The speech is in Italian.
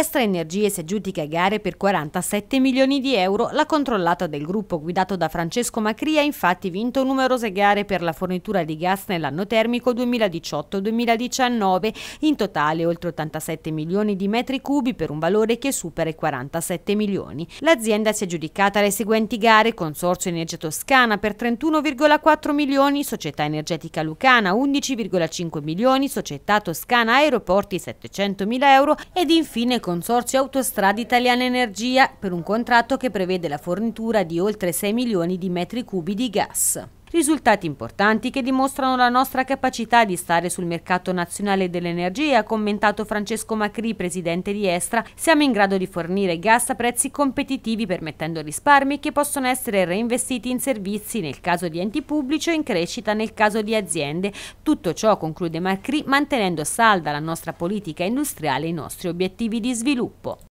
Estra Energie si aggiudica gare per 47 milioni di euro. La controllata del gruppo guidato da Francesco Macri ha infatti vinto numerose gare per la fornitura di gas nell'anno termico 2018-2019, in totale oltre 87 milioni di metri cubi per un valore che supera i 47 milioni. L'azienda si è aggiudicata le seguenti gare: Consorzio Energia Toscana per 31,4 milioni, Società Energetica Lucana 11,5 milioni, Società Toscana Aeroporti 700 mila euro ed infine con Consorzio Autostrada Italiana Energia per un contratto che prevede la fornitura di oltre 6 milioni di metri cubi di gas. Risultati importanti che dimostrano la nostra capacità di stare sul mercato nazionale dell'energia, ha commentato Francesco Macri, presidente di Estra. Siamo in grado di fornire gas a prezzi competitivi permettendo risparmi che possono essere reinvestiti in servizi nel caso di enti pubblici o in crescita nel caso di aziende. Tutto ciò, conclude Macri, mantenendo salda la nostra politica industriale e i nostri obiettivi di sviluppo.